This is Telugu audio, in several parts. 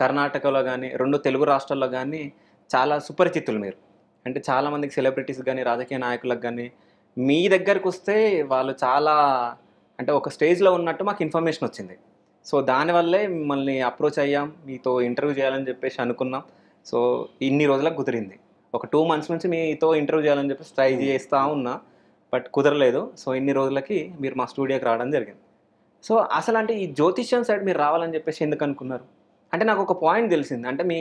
కర్ణాటకలో కానీ రెండు తెలుగు రాష్ట్రాల్లో కానీ చాలా సుపరిచితులు మీరు అంటే చాలామందికి సెలబ్రిటీస్ కానీ రాజకీయ నాయకులకు కానీ మీ దగ్గరకు వస్తే వాళ్ళు చాలా అంటే ఒక స్టేజ్లో ఉన్నట్టు మాకు ఇన్ఫర్మేషన్ వచ్చింది సో దానివల్లే మిమ్మల్ని అప్రోచ్ అయ్యాం మీతో ఇంటర్వ్యూ చేయాలని చెప్పేసి అనుకున్నాం సో ఇన్ని రోజులకు కుదిరింది ఒక టూ మంత్స్ నుంచి మీతో ఇంటర్వ్యూ చేయాలని చెప్పేసి ట్రై చేస్తూ ఉన్నా బట్ కుదరలేదు సో ఇన్ని రోజులకి మీరు మా స్టూడియోకి రావడం జరిగింది సో అసలు అంటే ఈ జ్యోతిష్యం సైడ్ మీరు రావాలని చెప్పేసి ఎందుకు అనుకున్నారు అంటే నాకు ఒక పాయింట్ తెలిసింది అంటే మీ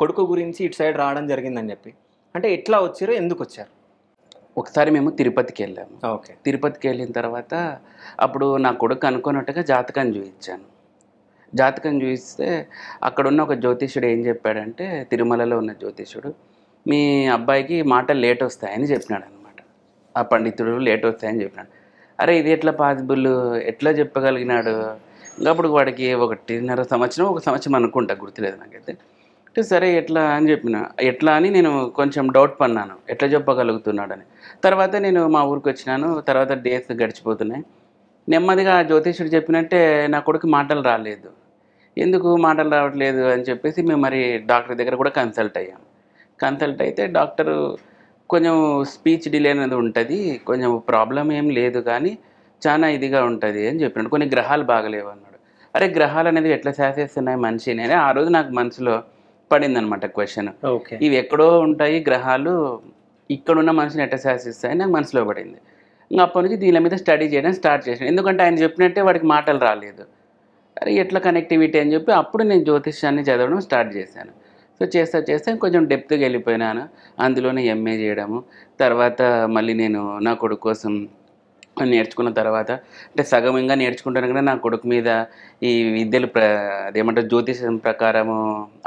కొడుకు గురించి ఇటు సైడ్ రావడం జరిగిందని చెప్పి అంటే ఎట్లా వచ్చారు ఎందుకు వచ్చారు ఒకసారి మేము తిరుపతికి వెళ్ళాము ఓకే తిరుపతికి వెళ్ళిన తర్వాత అప్పుడు నా కొడుకు అనుకున్నట్టుగా జాతకం చూపించాను జాతకం చూపిస్తే అక్కడున్న ఒక జ్యోతిష్యుడు ఏం చెప్పాడంటే తిరుమలలో ఉన్న జ్యోతిష్యుడు మీ అబ్బాయికి మాటలు లేట్ వస్తాయని చెప్పినాడు అనమాట ఆ పండితుడు లేట్ వస్తాయని చెప్పినాడు అరే ఇది ఎట్లా పాసిబుల్ ఎట్లా చెప్పగలిగినాడు అప్పుడు వాడికి ఒకటిన్నర సంవత్సరం ఒక సంవత్సరం అనుకుంటా గుర్తులేదు నాకైతే అంటే సరే ఎట్లా అని చెప్పిన ఎట్లా అని నేను కొంచెం డౌట్ పన్నాను ఎట్లా చెప్పగలుగుతున్నాడని తర్వాత నేను మా ఊరికి వచ్చినాను తర్వాత డేస్ గడిచిపోతున్నాయి నెమ్మదిగా జ్యోతిష్యుడు చెప్పినట్టే నా కొడుకు మాటలు రాలేదు ఎందుకు మాటలు రావట్లేదు అని చెప్పేసి మేము మరి డాక్టర్ దగ్గర కూడా కన్సల్ట్ అయ్యాం కన్సల్ట్ అయితే డాక్టరు కొంచెం స్పీచ్ డిలే అనేది ఉంటుంది కొంచెం ప్రాబ్లం ఏం లేదు కానీ చాలా ఇదిగా ఉంటుంది అని చెప్పినాడు కొన్ని గ్రహాలు బాగలేవు అరే గ్రహాలు అనేది ఎట్లా శాసేస్తున్నాయి మనిషిని అని ఆ రోజు నాకు మనసులో పడింది అనమాట క్వశ్చన్ ఇవి ఎక్కడో ఉంటాయి గ్రహాలు ఇక్కడ ఉన్న మనిషిని ఎట్లా శాసిస్తాయని నాకు మనసులో పడింది ఇంకా అప్పటి నుంచి దీని మీద స్టడీ చేయడం స్టార్ట్ చేసాను ఎందుకంటే ఆయన చెప్పినట్టే వాడికి మాటలు రాలేదు అరే ఎట్లా కనెక్టివిటీ అని చెప్పి అప్పుడు నేను జ్యోతిష్యాన్ని చదవడం స్టార్ట్ చేశాను సో చేస్తా చేస్తే కొంచెం డెప్త్గా వెళ్ళిపోయినాను అందులోనే ఎంఏ చేయడము తర్వాత మళ్ళీ నేను నా కొడుకు కోసం నేర్చుకున్న తర్వాత అంటే సగం ఇంకా నేర్చుకుంటాను కానీ నా కొడుకు మీద ఈ విద్యలు ప్ర అదేమంటారు జ్యోతిషం ప్రకారము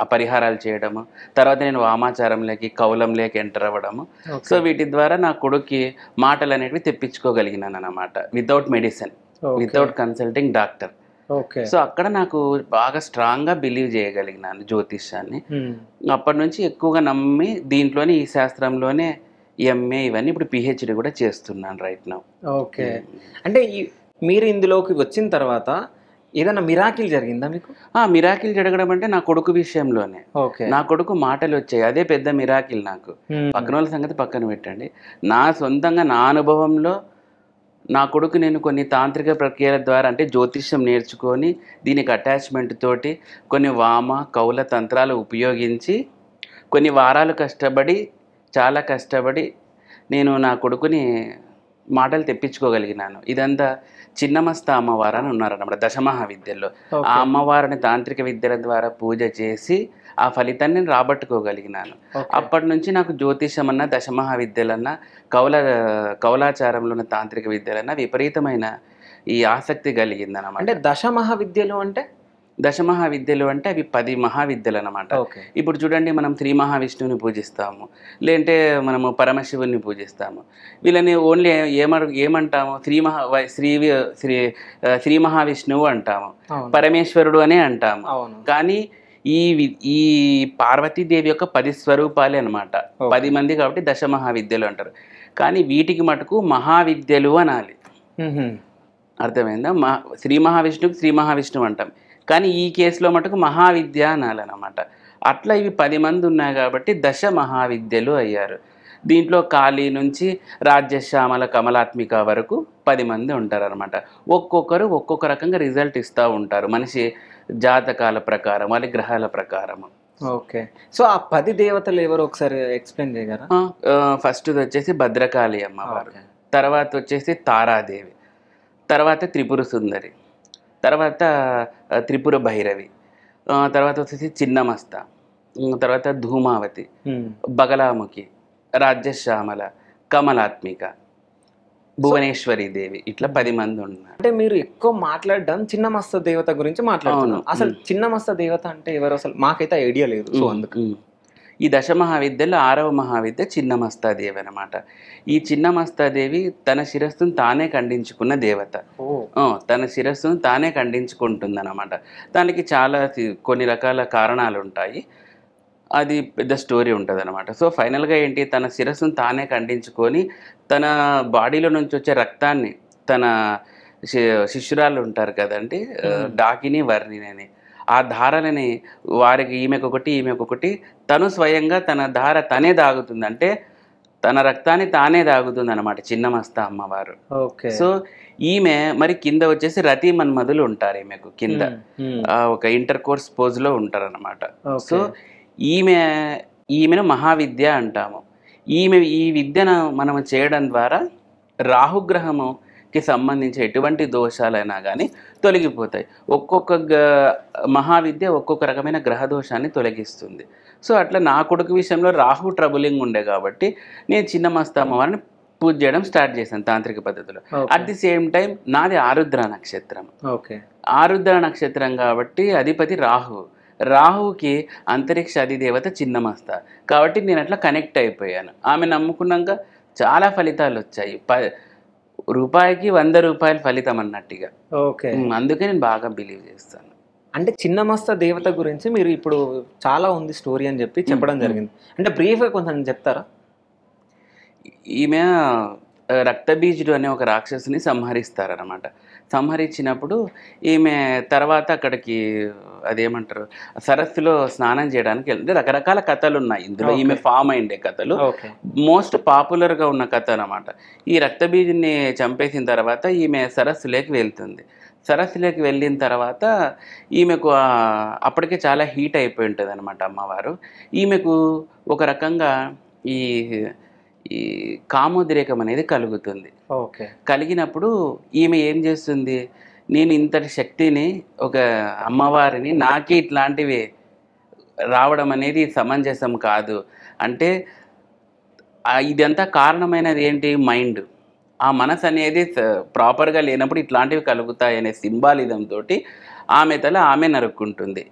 అపరిహారాలు చేయడము తర్వాత నేను వామాచారంలోకి కౌలంలోకి ఎంటర్ అవ్వడము సో వీటి ద్వారా నా కొడుకు మాటలు అనేవి తెప్పించుకోగలిగినాను అన్నమాట without medicine without consulting doctor so అక్కడ నాకు బాగా స్ట్రాంగ్ గా బిలీవ్ చేయగలిగినాను జ్యోతిష్యాన్ని అప్పటి నుంచి ఎక్కువగా నమ్మి దీంట్లోనే ఈ శాస్త్రంలోనే ఎంఏ e ఇవన్నీ ఇప్పుడు పిహెచ్డి కూడా చేస్తున్నాను రైట్ నా ఓకే hmm. అంటే మీరు ఇందులోకి వచ్చిన తర్వాత ఏదైనా మిరాకిల్ జరిగిందా మీకు మిరాకిల్ జరగడం అంటే నా కొడుకు విషయంలోనే నా కొడుకు మాటలు వచ్చాయి అదే పెద్ద మిరాకిల్ నాకు hmm. పక్కన వాళ్ళ సంగతి పక్కన పెట్టండి నా సొంతంగా నా అనుభవంలో నా కొడుకు నేను కొన్ని తాంత్రిక ప్రక్రియల ద్వారా అంటే జ్యోతిష్యం నేర్చుకొని దీనికి అటాచ్మెంట్ తోటి కొన్ని వామ కౌల తంత్రాలు ఉపయోగించి కొన్ని వారాలు కష్టపడి చాలా కష్టపడి నేను నా కొడుకుని మాటలు తెప్పించుకోగలిగినాను ఇదంతా చిన్నమస్త అమ్మవారు అని ఉన్నారన్నమాట దశమహా విద్యల్లో ఆ అమ్మవారిని తాంత్రిక విద్యల ద్వారా పూజ చేసి ఆ ఫలితాన్ని నేను రాబట్టుకోగలిగినాను అప్పటి నుంచి నాకు జ్యోతిషం అన్న దశమహా విద్యలన్నా కౌల కౌలాచారంలో ఉన్న తాంత్రిక విద్యలన్నా విపరీతమైన ఈ ఆసక్తి కలిగిందన్నమాట అంటే దశమహా విద్యలు అంటే దశ మహావిద్యలు అంటే అవి పది మహావిద్యలు అనమాట ఇప్పుడు చూడండి మనం త్రీ మహావిష్ణువుని పూజిస్తాము లేదంటే మనము పరమశివుని పూజిస్తాము వీళ్ళని ఓన్లీ ఏమ ఏమంటాము శ్రీ మహా శ్రీ శ్రీ శ్రీ మహావిష్ణువు అంటాము పరమేశ్వరుడు అనే అంటాము కానీ ఈ ఈ పార్వతీదేవి యొక్క పది స్వరూపాలే అనమాట పది మంది కాబట్టి దశ మహావిద్యలు అంటారు కానీ వీటికి మటుకు మహావిద్యలు అనాలి అర్థమైందా మహా శ్రీ మహావిష్ణువుకి శ్రీ మహావిష్ణువు అంటాం కానీ ఈ కేసులో మటుకు మహావిద్య అనాలన్నమాట అట్లా ఇవి పది మంది ఉన్నాయి కాబట్టి దశ మహావిద్యలు అయ్యారు దీంట్లో కాళీ నుంచి రాజ్యశ్యామల కమలాత్మిక వరకు పది మంది ఉంటారనమాట ఒక్కొక్కరు ఒక్కొక్క రకంగా రిజల్ట్ ఇస్తూ ఉంటారు మనిషి జాతకాల ప్రకారం వాళ్ళ గ్రహాల ప్రకారం ఓకే సో ఆ పది దేవతలు ఎవరు ఒకసారి ఎక్స్ప్లెయిన్ చేయగలరా ఫస్ట్ వచ్చేసి భద్రకాళి అమ్మవారు తర్వాత వచ్చేసి తారాదేవి తర్వాత త్రిపుర సుందరి తర్వాత త్రిపుర భైరవి తర్వాత వచ్చేసి చిన్నమస్త తర్వాత ధూమావతి బగలాముఖి రాజ్యశ్యామల కమలాత్మిక భువనేశ్వరి దేవి ఇట్లా పది మంది ఉన్నారు అంటే మీరు ఎక్కువ మాట్లాడడం చిన్న మస్త దేవత గురించి మాట్లాడుతున్నాం అసలు చిన్న మస్త దేవత అంటే ఎవరు అసలు మాకైతే ఐడియా లేదు సో అందుకు ఈ దశ మహావిద్యలో ఆరవ మహావిద్య చిన్నమస్తాదేవి అనమాట ఈ చిన్నమస్తాదేవి తన శిరస్సును తానే ఖండించుకున్న దేవత తన శిరస్సును తానే ఖండించుకుంటుంది అనమాట దానికి చాలా కొన్ని రకాల కారణాలు ఉంటాయి అది పెద్ద స్టోరీ ఉంటుంది అనమాట సో ఫైనల్గా ఏంటి తన శిరస్సును తానే ఖండించుకొని తన బాడీలో నుంచి వచ్చే రక్తాన్ని తన శిష్యురాలు ఉంటారు కదండి డాకిని వర్ణిని అని ఆ ధారలని వారికి ఈమెకొకటి ఈమెకొకటి తను స్వయంగా తన ధార తనే దాగుతుంది అంటే తన రక్తాన్ని తానే దాగుతుంది అనమాట చిన్నమస్త అమ్మవారు సో ఈమె మరి కింద వచ్చేసి రతి మన్మధులు ఉంటారు ఈమెకు కింద ఒక ఇంటర్ కోర్స్ పోజ్ లో ఉంటారు అనమాట సో ఈమె ఈమెను మహావిద్య అంటాము ఈమె ఈ విద్యను మనం చేయడం ద్వారా రాహుగ్రహము కి సంబంధించి ఎటువంటి దోషాలైనా కానీ తొలగిపోతాయి ఒక్కొక్క మహావిద్య ఒక్కొక్క రకమైన గ్రహ దోషాన్ని తొలగిస్తుంది సో అట్లా నా కొడుకు విషయంలో రాహు ట్రబులింగ్ ఉండే కాబట్టి నేను చిన్న మస్తామవారిని పూజ చేయడం స్టార్ట్ చేశాను తాంత్రిక పద్ధతిలో అట్ ది సేమ్ టైం నాది ఆరుద్ర నక్షత్రం ఓకే ఆరుద్ర నక్షత్రం కాబట్టి అధిపతి రాహు రాహుకి అంతరిక్ష అధిదేవత చిన్నమస్త కాబట్టి నేను అట్లా కనెక్ట్ అయిపోయాను ఆమె నమ్ముకున్నాక చాలా ఫలితాలు వచ్చాయి ప రూపాయికి వంద రూపాయల ఫలితం అన్నట్టుగా ఓకే అందుకే నేను బాగా బిలీవ్ చేస్తాను అంటే చిన్న మస్త దేవత గురించి మీరు ఇప్పుడు చాలా ఉంది స్టోరీ అని చెప్పి చెప్పడం జరిగింది అంటే బ్రీఫ్గా కొంచెం చెప్తారా ఈమె రక్తబీజుడు అనే ఒక రాక్షసుని సంహరిస్తారనమాట సంహరించినప్పుడు ఈమె తర్వాత అక్కడికి అదేమంటారు సరస్సులో స్నానం చేయడానికి వెళ్తే రకరకాల కథలు ఉన్నాయి ఇందులో ఈమె ఫామ్ అయిండే కథలు మోస్ట్ పాపులర్గా ఉన్న కథ అనమాట ఈ రక్తబీజుని చంపేసిన తర్వాత ఈమె సరస్సులోకి వెళ్తుంది సరస్సులోకి వెళ్ళిన తర్వాత ఈమెకు అప్పటికే చాలా హీట్ అయిపోయి ఉంటుంది అనమాట అమ్మవారు ఈమెకు ఒక రకంగా ఈ ఈ కామోద్రేకం అనేది కలుగుతుంది ఓకే కలిగినప్పుడు ఈమె ఏం చేస్తుంది నేను ఇంతటి శక్తిని ఒక అమ్మవారిని నాకే ఇట్లాంటివి రావడం అనేది సమంజసం కాదు అంటే ఇదంతా కారణమైనది ఏంటి మైండ్ ఆ మనసు అనేది ప్రాపర్గా లేనప్పుడు ఇట్లాంటివి కలుగుతాయి అనే తోటి ఆమె తల ఆమె నరుక్కుంటుంది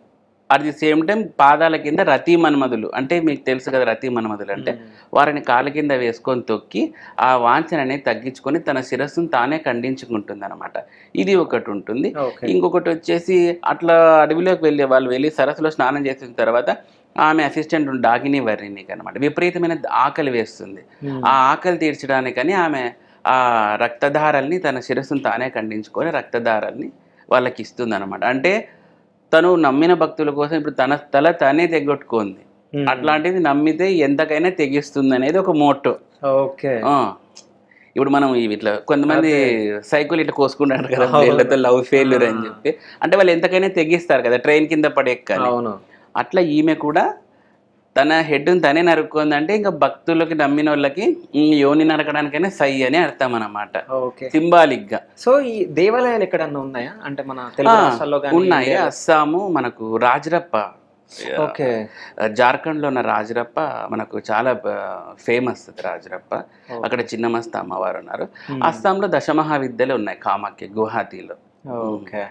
అట్ ది సేమ్ టైం పాదాల కింద రతి మన్మధులు అంటే మీకు తెలుసు కదా రతి మన్మధులు అంటే hmm. వారిని కాళ్ళ కింద వేసుకొని తొక్కి ఆ వాంచన అనేది తగ్గించుకొని తన శిరస్సును తానే ఖండించుకుంటుంది అనమాట ఇది ఒకటి ఉంటుంది ఇంకొకటి వచ్చేసి అట్లా అడవిలోకి వెళ్ళి వాళ్ళు వెళ్ళి సరస్సులో స్నానం చేసిన తర్వాత ఆమె అసిస్టెంట్ డాగిని వర్రినికి అనమాట విపరీతమైన ఆకలి వేస్తుంది hmm. ఆ ఆకలి తీర్చడానికని ఆమె ఆ రక్తధారల్ని తన శిరస్సును తానే ఖండించుకొని రక్తధారల్ని వాళ్ళకి ఇస్తుంది అనమాట అంటే తను నమ్మిన భక్తుల కోసం ఇప్పుడు తన తల తనే తెగొట్టుకుంది hmm. అట్లాంటిది నమ్మితే ఎంతకైనా తెగిస్తుంది అనేది ఒక మోటో ఓకే ఇప్పుడు మనం ఇట్లా కొంతమంది సైకిల్ ఇట్లా కోసుకుంటారు కదా వీళ్ళతో లవ్ ఫెయిల్యూర్ అని చెప్పి అంటే వాళ్ళు ఎంతకైనా తెగిస్తారు కదా ట్రైన్ కింద పడే అట్లా ఈమె కూడా తన హెడ్ని తనే నరుక్కుంది అంటే ఇంకా భక్తులకి నమ్మిన వాళ్ళకి యోని నరకడానికైనా సై అని అర్థం అనమాట సింబాలిక్ గా సో ఈ దేవాలయాలు ఎక్కడన్నా ఉన్నాయా అంటే మన తెలుగు ఉన్నాయి అస్సాము మనకు రాజరప్ప ఓకే జార్ఖండ్ లో ఉన్న రాజరప్ప మనకు చాలా ఫేమస్ రాజరప్ప అక్కడ చిన్నమస్త అమ్మవారు ఉన్నారు అస్సాంలో దశమహావిద్యలు ఉన్నాయి కామాఖ్య గుహాతీలో ఓకే